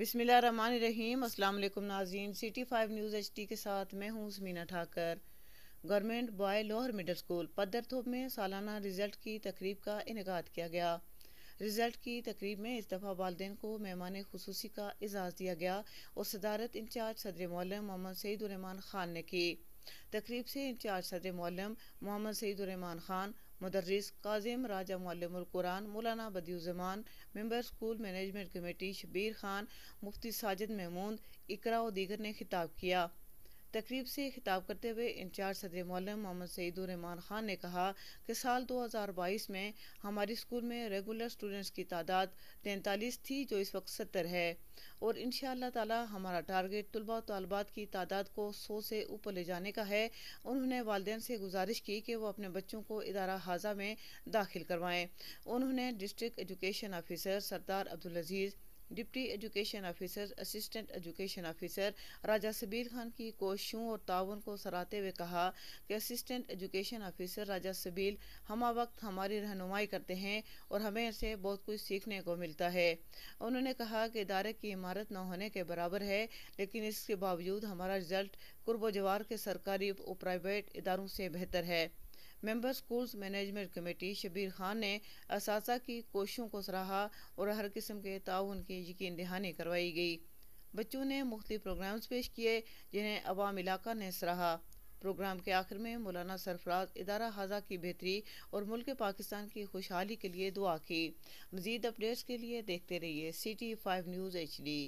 रहमान रहीम वालेकुम नाजीन city five news H के साथ मैं हूँ Usmina Thakar government boy lower middle school Padarthop में सालाना रिजल्ट की तकरीब का इनका किया गया रिजल्ट की तकरीब में इस दफ़ा वालदेन को मेहमान खसूसी का एजाज़ दिया गया और सदारत इंचार्ज सदर मौलम मोहम्मद सईदुररहमान खान ने की तकरीब से इंचार्ज सदर मौलम मोहम्मद सईदुररहमान खान मदरस काजिम राजा मालमान मौलाना Badiuzzaman member school management committee Shabir Khan मुफ्ती साजिद महमूद इकरा और दीगर ने खिताब किया तकरीब से खिताब करते हुए इंचार्ज सदर मौलम मोहम्मद सईदुररहमान खान ने कहा कि साल 2022 में हमारे स्कूल में रेगुलर स्टूडेंट्स की तादाद तैंतालीस थी जो इस वक्त सत्तर है और इन ताला हमारा टारगेट तलबा तलबात की तादाद को सौ से ऊपर ले जाने का है उन्होंने वालदे से गुजारिश की कि वह अपने बच्चों को इदारा हाजा में दाखिल करवाएं उन्होंने district education officer Sardar Abdul Aziz deputy education officer assistant education officer Raja Sabir Khan की कोशिशों और ताउन को सराहते हुए कहा कि assistant education officer Raja Sabil हम वक्त हमारी रहनुमाई करते हैं और हमें इसे बहुत कुछ सीखने को मिलता है उन्होंने कहा कि इदारे की इमारत न होने के बराबर है लेकिन इसके बावजूद हमारा रिजल्ट कुर्ब जवार के सरकारी और प्राइवेट इदारों से बेहतर है member schools management committee Shabir Khan ने इस की कोशिशों को सराहा और हर किस्म के ताउन की यकीन दहानी करवाई गई बच्चों ने मुख्त प्रोग्राम्स पेश किए जिन्हें अवाम इलाका ने सराहा प्रोग्राम के आखिर में मौलाना सरफराज इदारा हाजा की बेहतरी और मुल्क पाकिस्तान की खुशहाली के लिए दुआ की मजीद अपडेट्स के लिए देखते रहिए city five news H D